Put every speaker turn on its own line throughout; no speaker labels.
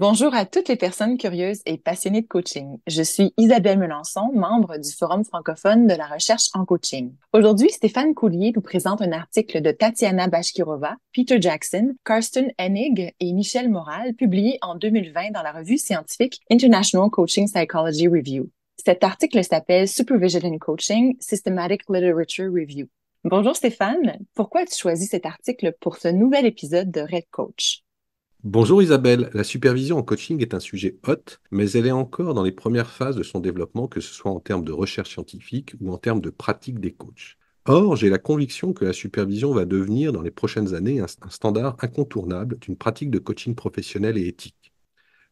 Bonjour à toutes les personnes curieuses et passionnées de coaching. Je suis Isabelle Melançon, membre du Forum francophone de la recherche en coaching. Aujourd'hui, Stéphane Coulier nous présente un article de Tatiana Bashkirova, Peter Jackson, Karsten Hennig et Michel Moral, publié en 2020 dans la revue scientifique International Coaching Psychology Review. Cet article s'appelle Supervision in Coaching, Systematic Literature Review. Bonjour Stéphane, pourquoi as-tu choisi cet article pour ce nouvel épisode de Red Coach?
Bonjour Isabelle, la supervision en coaching est un sujet hot, mais elle est encore dans les premières phases de son développement, que ce soit en termes de recherche scientifique ou en termes de pratique des coachs. Or, j'ai la conviction que la supervision va devenir dans les prochaines années un, standard incontournable d'une pratique de coaching professionnel et éthique.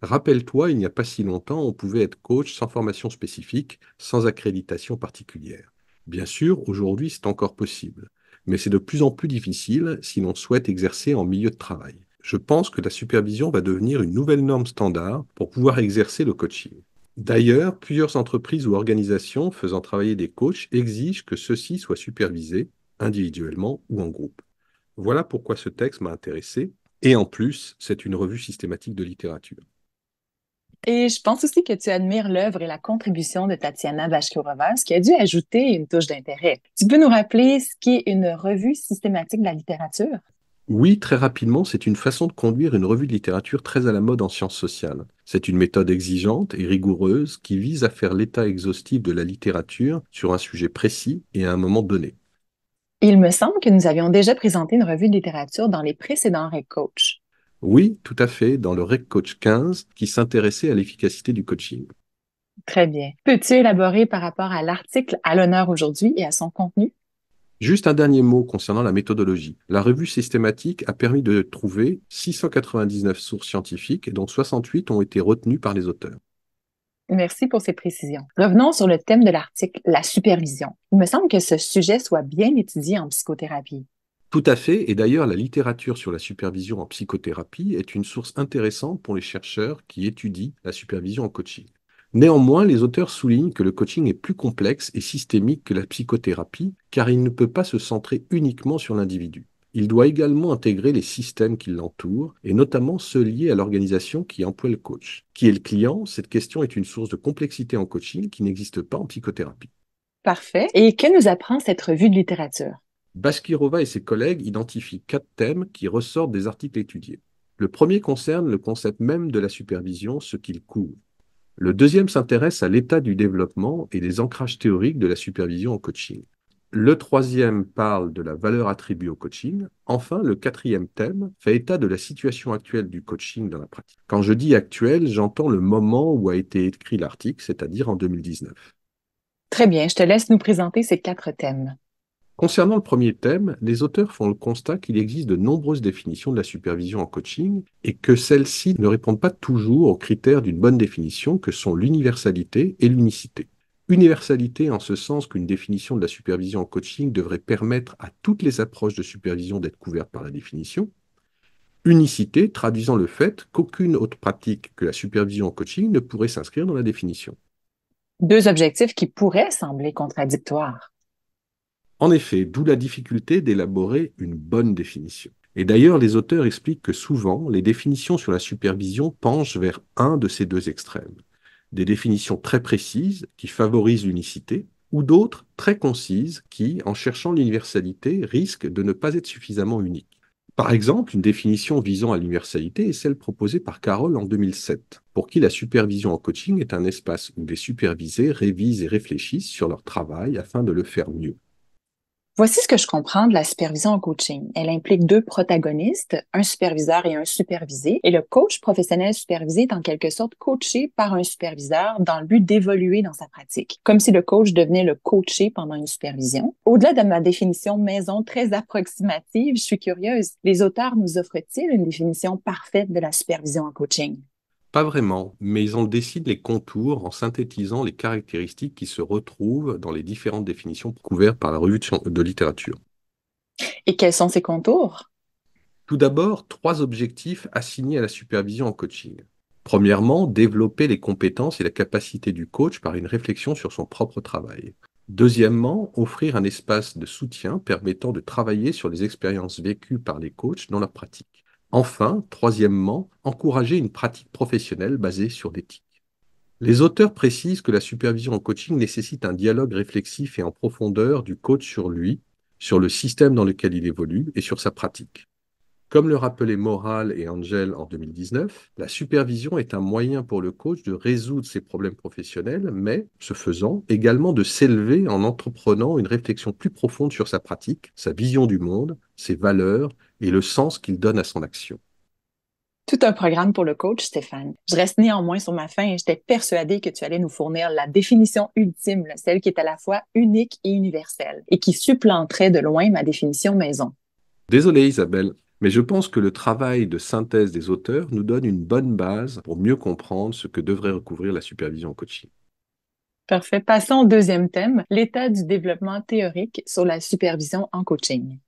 Rappelle-toi, il n'y a pas si longtemps, on pouvait être coach sans formation spécifique, sans accréditation particulière. Bien sûr, aujourd'hui, c'est encore possible, mais c'est de plus en plus difficile si l'on souhaite exercer en milieu de travail. Je pense que la supervision va devenir une nouvelle norme standard pour pouvoir exercer le coaching. D'ailleurs, plusieurs entreprises ou organisations faisant travailler des coachs exigent que ceux-ci soient supervisés individuellement ou en groupe. Voilà pourquoi ce texte m'a intéressé. Et en plus, c'est une revue systématique de littérature.
Et je pense aussi que tu admires l'œuvre et la contribution de Tatiana ce qui a dû ajouter une touche d'intérêt. Tu peux nous rappeler ce qu'est une revue systématique de la littérature?
Oui, très rapidement, c'est une façon de conduire une revue de littérature très à la mode en sciences sociales. C'est une méthode exigeante et rigoureuse qui vise à faire l'état exhaustif de la littérature sur un sujet précis et à un moment donné.
Il me semble que nous avions déjà présenté une revue de littérature dans les précédents Rec
Coach. Oui, tout à fait, dans le Rec Coach 15 qui s'intéressait à l'efficacité du coaching.
Très bien. Peux-tu élaborer par rapport à l'article à l'honneur aujourd'hui et à son contenu?
Juste un dernier mot concernant la méthodologie. La revue systématique a permis de trouver 699 sources scientifiques, dont 68 ont été retenues par les auteurs.
Merci pour ces précisions. Revenons sur le thème de l'article, la supervision. Il me semble que ce sujet soit bien étudié en psychothérapie.
Tout à fait, et d'ailleurs la littérature sur la supervision en psychothérapie est une source intéressante pour les chercheurs qui étudient la supervision en coaching. Néanmoins, les auteurs soulignent que le coaching est plus complexe et systémique que la psychothérapie, car il ne peut pas se centrer uniquement sur l'individu. Il doit également intégrer les systèmes qui l'entourent, et notamment ceux liés à l'organisation qui emploie le coach. Qui est le client Cette question est une source de complexité en coaching qui n'existe pas en psychothérapie.
Parfait. Et que nous apprend cette revue de littérature
Baskirova et ses collègues identifient quatre thèmes qui ressortent des articles étudiés. Le premier concerne le concept même de la supervision, ce qu'il couvre. Le deuxième s'intéresse à l'état du développement et des ancrages théoriques de la supervision au coaching. Le troisième parle de la valeur attribuée au coaching. Enfin, le quatrième thème fait état de la situation actuelle du coaching dans la pratique. Quand je dis actuel, j'entends le moment où a été écrit l'article, c'est-à-dire en 2019.
Très bien, je te laisse nous présenter ces quatre thèmes.
Concernant le premier thème, les auteurs font le constat qu'il existe de nombreuses définitions de la supervision en coaching et que celles-ci ne répondent pas toujours aux critères d'une bonne définition que sont l'universalité et l'unicité. Universalité en ce sens qu'une définition de la supervision en coaching devrait permettre à toutes les approches de supervision d'être couvertes par la définition. Unicité traduisant le fait qu'aucune autre pratique que la supervision en coaching ne pourrait s'inscrire dans la définition.
Deux objectifs qui pourraient sembler contradictoires.
En effet, d'où la difficulté d'élaborer une bonne définition. Et d'ailleurs, les auteurs expliquent que souvent, les définitions sur la supervision penchent vers un de ces deux extrêmes. Des définitions très précises qui favorisent l'unicité, ou d'autres très concises qui, en cherchant l'universalité, risquent de ne pas être suffisamment uniques. Par exemple, une définition visant à l'universalité est celle proposée par Carole en 2007, pour qui la supervision en coaching est un espace où les supervisés révisent et réfléchissent sur leur travail afin de le faire mieux.
Voici ce que je comprends de la supervision en coaching. Elle implique deux protagonistes, un superviseur et un supervisé. Et le coach professionnel supervisé est en quelque sorte coaché par un superviseur dans le but d'évoluer dans sa pratique, comme si le coach devenait le coaché pendant une supervision. Au-delà de ma définition maison très approximative, je suis curieuse. Les auteurs nous offrent-ils une définition parfaite de la supervision en coaching?
Pas vraiment, mais ils en décident les contours en synthétisant les caractéristiques qui se retrouvent dans les différentes définitions couvertes par la revue de, littérature.
Et quels sont ces contours
Tout d'abord, trois objectifs assignés à la supervision en coaching. Premièrement, développer les compétences et la capacité du coach par une réflexion sur son propre travail. Deuxièmement, offrir un espace de soutien permettant de travailler sur les expériences vécues par les coachs dans la pratique. Enfin, troisièmement, encourager une pratique professionnelle basée sur l'éthique. Les auteurs précisent que la supervision en coaching nécessite un dialogue réflexif et en profondeur du coach sur lui, sur le système dans lequel il évolue et sur sa pratique. Comme le rappelaient Moral et Angel en 2019, la supervision est un moyen pour le coach de résoudre ses problèmes professionnels, mais, ce faisant, également de s'élever en entreprenant une réflexion plus profonde sur sa pratique, sa vision du monde, ses valeurs et le sens qu'il donne à son action.
Tout un programme pour le coach, Stéphane. Je reste néanmoins sur ma fin et j'étais persuadée que tu allais nous fournir la définition ultime, celle qui est à la fois unique et universelle, et qui supplanterait de loin ma définition maison.
Désolée Isabelle, mais je pense que le travail de synthèse des auteurs nous donne une bonne base pour mieux comprendre ce que devrait recouvrir la supervision coaching.
Parfait. Passons au deuxième thème, l'état du développement théorique sur la supervision en coaching.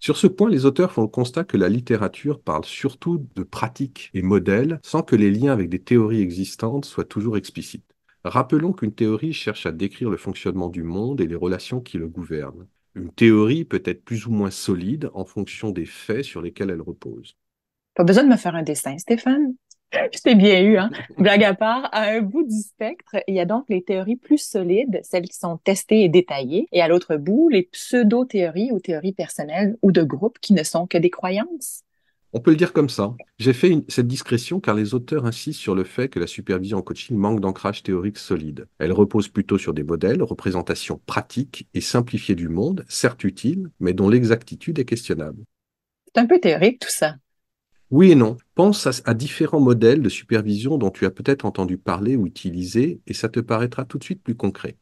Sur ce point, les auteurs font le constat que la littérature parle surtout de pratiques et modèles sans que les liens avec des théories existantes soient toujours explicites. Rappelons qu'une théorie cherche à décrire le fonctionnement du monde et les relations qui le gouvernent. Une théorie peut être plus ou moins solide en fonction des faits sur lesquels elle repose.
Pas besoin de me faire un dessin, Stéphane. C'est bien eu, hein? Blague à part, à un bout du spectre, il y a donc les théories plus solides, celles qui sont testées et détaillées, et à l'autre bout, les pseudo-théories ou théories personnelles ou de groupe qui ne sont que des croyances.
On peut le dire comme ça. J'ai fait cette discrétion car les auteurs insistent sur le fait que la supervision en coaching manque d'ancrage théorique solide. Elle repose plutôt sur des modèles, représentations pratiques et simplifiées du monde, certes utiles, mais dont l'exactitude est questionnable.
C'est un peu théorique tout ça.
Oui et non. Pense à, différents modèles de supervision dont tu as peut-être entendu parler ou utiliser, et ça te paraîtra tout de suite plus concret.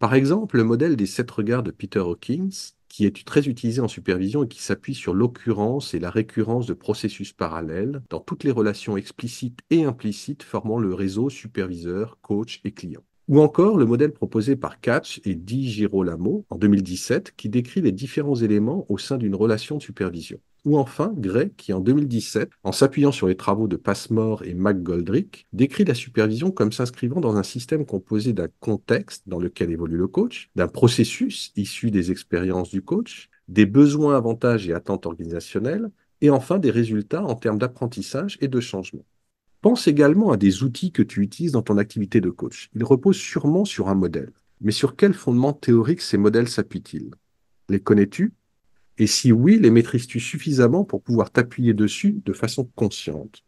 Par exemple, le modèle des sept regards de Peter Hawkins, qui est très utilisé en supervision et qui s'appuie sur l'occurrence et la récurrence de processus parallèles dans toutes les relations explicites et implicites formant le réseau superviseur, coach et client. Ou encore le modèle proposé par Katz et Di Girolamo en 2017, qui décrit les différents éléments au sein d'une relation de supervision. Ou enfin, Gray, qui en 2017, en s'appuyant sur les travaux de Passmore et McGoldrick, décrit la supervision comme s'inscrivant dans un système composé d'un contexte dans lequel évolue le coach, d'un processus issu des expériences du coach, des besoins, avantages et attentes organisationnelles, et enfin des résultats en termes d'apprentissage et de changement. Pense également à des outils que tu utilises dans ton activité de coach. Ils reposent sûrement sur un modèle. Mais sur quel fondement théorique ces modèles s'appuient-ils Les connais-tu et si oui, les maîtrises-tu suffisamment pour pouvoir t'appuyer dessus de façon consciente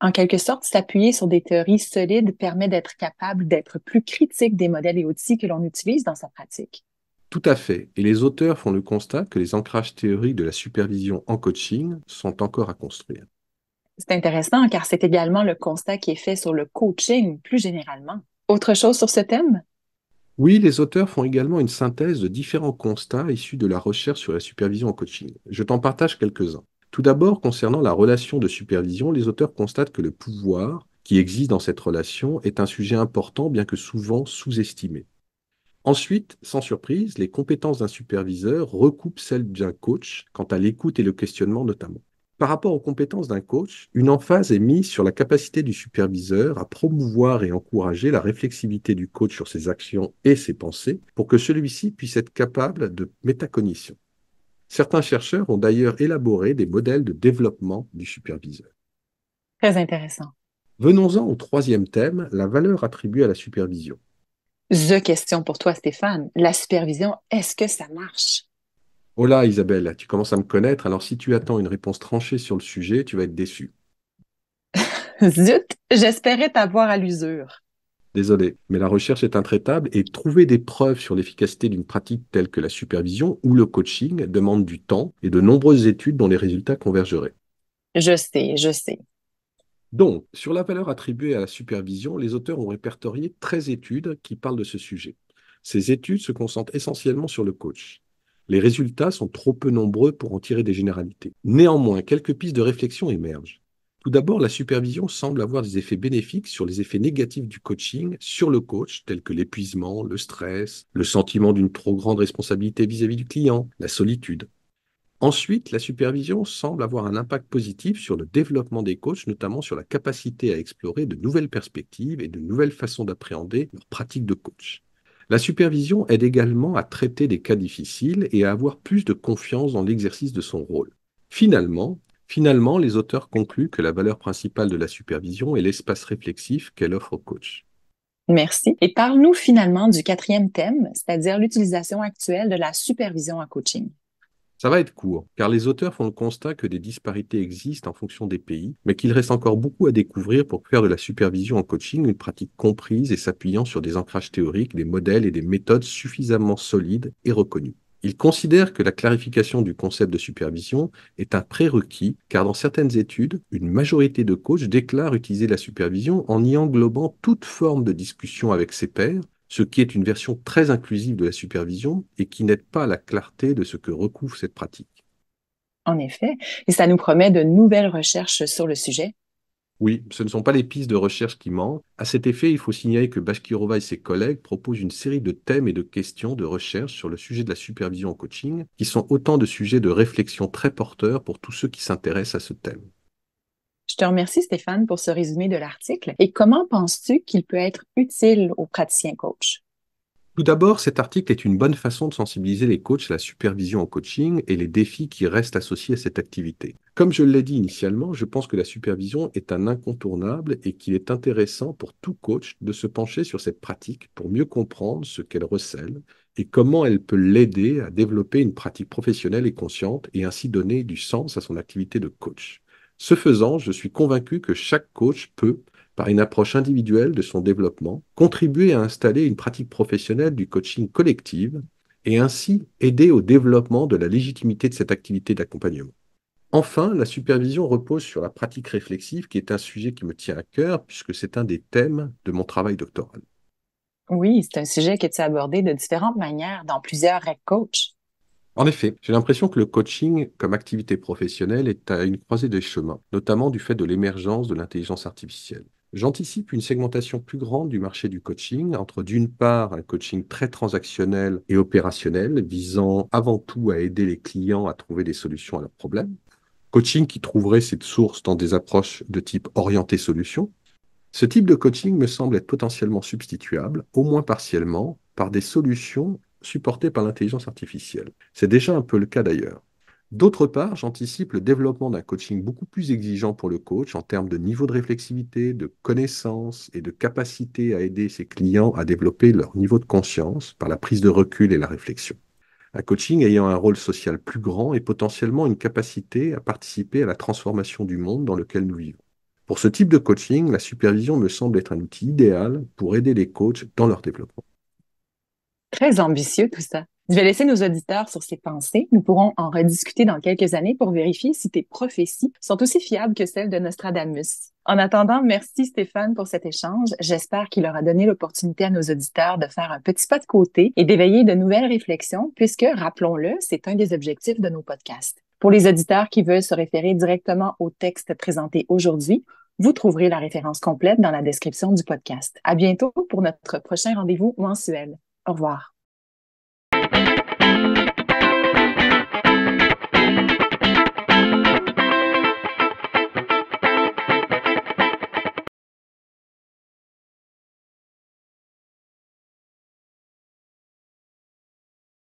En quelque sorte, s'appuyer sur des théories solides permet d'être capable d'être plus critique des modèles et outils que l'on utilise dans sa pratique.
Tout à fait. Et les auteurs font le constat que les ancrages théoriques de la supervision en coaching sont encore à construire.
C'est intéressant car c'est également le constat qui est fait sur le coaching plus généralement. Autre chose sur ce thème
oui, les auteurs font également une synthèse de différents constats issus de la recherche sur la supervision en coaching. Je t'en partage quelques-uns. Tout d'abord, concernant la relation de supervision, les auteurs constatent que le pouvoir qui existe dans cette relation est un sujet important, bien que souvent sous-estimé. Ensuite, sans surprise, les compétences d'un superviseur recoupent celles d'un coach, quant à l'écoute et le questionnement notamment par rapport aux compétences d'un coach, une emphase est mise sur la capacité du superviseur à promouvoir et encourager la réflexivité du coach sur ses actions et ses pensées pour que celui-ci puisse être capable de métacognition. Certains chercheurs ont d'ailleurs élaboré des modèles de développement du superviseur.
Très intéressant.
Venons-en au troisième thème, la valeur attribuée à la supervision.
The question pour toi, Stéphane. La supervision, est-ce que ça marche?
Oh « Hola Isabelle, tu commences à me connaître, alors si tu attends une réponse tranchée sur le sujet, tu vas être déçue.
Zut, j'espérais t'avoir à l'usure.
Désolé, mais la recherche est intraitable et trouver des preuves sur l'efficacité d'une pratique telle que la supervision ou le coaching demande du temps et de nombreuses études dont les résultats convergeraient. Je sais, je sais. Donc, sur la valeur attribuée à la supervision, les auteurs ont répertorié 13 études qui parlent de ce sujet. Ces études se concentrent essentiellement sur le coach. Les résultats sont trop peu nombreux pour en tirer des généralités. Néanmoins, quelques pistes de réflexion émergent. Tout d'abord, la supervision semble avoir des effets bénéfiques sur les effets négatifs du coaching sur le coach, tels que l'épuisement, le stress, le sentiment d'une trop grande responsabilité vis-à-vis du client, la solitude. Ensuite, la supervision semble avoir un impact positif sur le développement des coachs, notamment sur la capacité à explorer de nouvelles perspectives et de nouvelles façons d'appréhender leur pratique de coach. La supervision aide également à traiter des cas difficiles et à avoir plus de confiance dans l'exercice de son rôle. Finalement, finalement, les auteurs concluent que la valeur principale de la supervision est l'espace réflexif qu'elle offre au coach.
Merci. Et parle-nous finalement du quatrième thème, c'est-à-dire l'utilisation actuelle de la supervision en coaching.
Ça va être court, car les auteurs font le constat que des disparités existent en fonction des pays, mais qu'il reste encore beaucoup à découvrir pour faire de la supervision en coaching une pratique comprise et s'appuyant sur des ancrages théoriques, des modèles et des méthodes suffisamment solides et reconnues. Ils considèrent que la clarification du concept de supervision est un prérequis car dans certaines études, une majorité de coachs déclarent utiliser la supervision en y englobant toute forme de discussion avec ses pairs, ce qui est une version très inclusive de la supervision et qui n'aide pas à la clarté de ce que recouvre cette pratique.
En effet, et ça nous promet de nouvelles recherches sur le sujet.
Oui, ce ne sont pas les pistes de recherche qui manquent. À cet effet, il faut signaler que Bashkirova et ses collègues proposent une série de thèmes et de questions de recherche sur le sujet de la supervision en coaching, qui sont autant de sujets de réflexion très porteurs pour tous ceux qui s'intéressent à ce thème.
Je te remercie Stéphane pour ce résumé de l'article et comment penses-tu qu'il peut être utile aux praticiens coachs?
Tout d'abord, cet article est une bonne façon de sensibiliser les coachs à la supervision au coaching et les défis qui restent associés à cette activité. Comme je l'ai dit initialement, je pense que la supervision est un incontournable et qu'il est intéressant pour tout coach de se pencher sur cette pratique pour mieux comprendre ce qu'elle recèle et comment elle peut l'aider à développer une pratique professionnelle et consciente et ainsi donner du sens à son activité de coach. Ce faisant, je suis convaincu que chaque coach peut, par une approche individuelle de son développement, contribuer à installer une pratique professionnelle du coaching collective et ainsi aider au développement de la légitimité de cette activité d'accompagnement. Enfin, la supervision repose sur la pratique réflexive, qui est un sujet qui me tient à cœur, puisque c'est un des thèmes de mon travail doctoral.
Oui, c'est un sujet qui est abordé de différentes manières dans plusieurs REC Coach.
En effet, j'ai l'impression que le coaching comme activité professionnelle est à une croisée des chemins, notamment du fait de l'émergence de l'intelligence artificielle. J'anticipe une segmentation plus grande du marché du coaching entre d'une part un coaching très transactionnel et opérationnel visant avant tout à aider les clients à trouver des solutions à leurs problèmes, coaching qui trouverait cette source dans des approches de type orienté solution. Ce type de coaching me semble être potentiellement substituable, au moins partiellement, par des solutions supporté par l'intelligence artificielle. C'est déjà un peu le cas d'ailleurs. D'autre part, j'anticipe le développement d'un coaching beaucoup plus exigeant pour le coach en termes de niveau de réflexivité, de connaissances et de capacité à aider ses clients à développer leur niveau de conscience par la prise de recul et la réflexion. Un coaching ayant un rôle social plus grand et potentiellement une capacité à participer à la transformation du monde dans lequel nous vivons. Pour ce type de coaching, la supervision me semble être un outil idéal pour aider les coachs dans leur développement.
Très ambitieux tout ça. Je vais laisser nos auditeurs sur ces pensées. Nous pourrons en rediscuter dans quelques années pour vérifier si tes prophéties sont aussi fiables que celles de Nostradamus. En attendant, merci Stéphane pour cet échange. J'espère qu'il aura donné l'opportunité à nos auditeurs de faire un petit pas de côté et d'éveiller de nouvelles réflexions puisque, rappelons-le, c'est un des objectifs de nos podcasts. Pour les auditeurs qui veulent se référer directement au texte présenté aujourd'hui, vous trouverez la référence complète dans la description du podcast. À bientôt pour notre prochain rendez-vous mensuel. Au revoir.